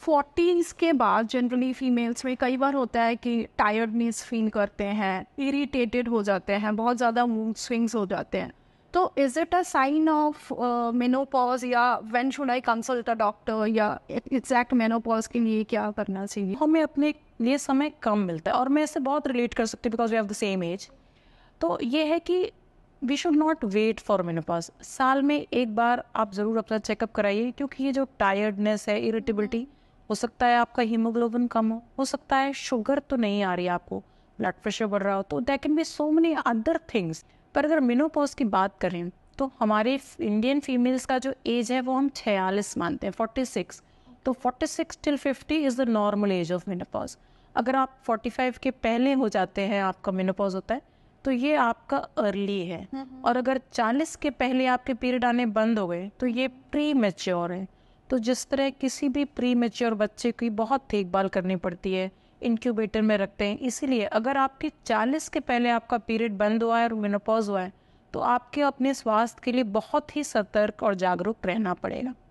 Forties के बाद generally females में कई बार होता है कि टायर्डनेस फील करते हैं इरीटेटेड हो जाते हैं बहुत ज़्यादा मूड स्विंग्स हो जाते हैं तो is it a sign of menopause या when should I consult a doctor या एग्जैक्ट मेनोपॉज के लिए क्या करना चाहिए हमें अपने लिए समय कम मिलता है और मैं इससे बहुत रिलेट कर सकती हूँ because we have the same age तो ये है कि we should not wait for menopause साल में एक बार आप ज़रूर अपना चेकअप कराइए क्योंकि ये जो टायर्डनेस है इरिटेबिलिटी mm -hmm. हो सकता है आपका हीमोग्लोबिन कम हो हो सकता है शुगर तो नहीं आ रही आपको ब्लड प्रेशर बढ़ रहा हो तो that can be so many other things पर अगर मिनोपॉज की बात करें तो हमारे इंडियन फीमेल्स का जो एज है वो हम छियालीस मानते हैं फोर्टी सिक्स तो forty six till fifty is the normal age of menopause अगर आप फोर्टी फाइव के पहले हो जाते हैं आपका मिनोपॉज होता है तो ये आपका अर्ली है हम्म, हम्म। और अगर चालीस के पहले आपके पीरियड आने बंद हो गए तो ये प्री मेच्योर है तो जिस तरह किसी भी प्री मेच्योर बच्चे की बहुत देखभाल करनी पड़ती है इनक्यूबेटर में रखते हैं इसीलिए अगर आपके 40 के पहले आपका पीरियड बंद हुआ है और मेनोपॉज हुआ है तो आपके अपने स्वास्थ्य के लिए बहुत ही सतर्क और जागरूक रहना पड़ेगा